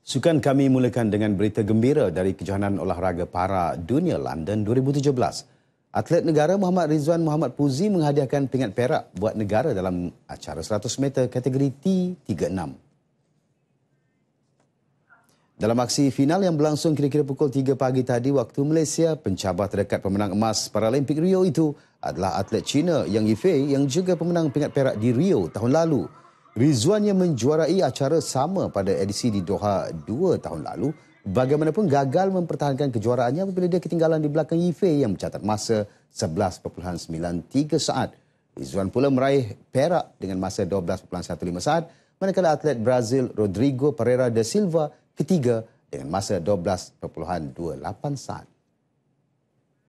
Sukan kami mulakan dengan berita gembira dari Kejohanan Olahraga Para Dunia London 2017. Atlet negara Muhammad Rizwan Muhammad Puzi menghadiahkan pingat perak buat negara dalam acara 100 meter kategori T36. Dalam aksi final yang berlangsung kira-kira pukul 3 pagi tadi waktu Malaysia, pencabar terdekat pemenang emas Paralimpik Rio itu adalah atlet Cina Yang Yifei yang juga pemenang pingat perak di Rio tahun lalu. Rizwan yang menjuarai acara sama pada edisi di Doha dua tahun lalu bagaimanapun gagal mempertahankan kejuaraannya apabila dia ketinggalan di belakang Yife yang mencatat masa 11.93 saat. Rizwan pula meraih perak dengan masa 12.15 saat manakala atlet Brazil Rodrigo Pereira da Silva ketiga dengan masa 12.28 saat.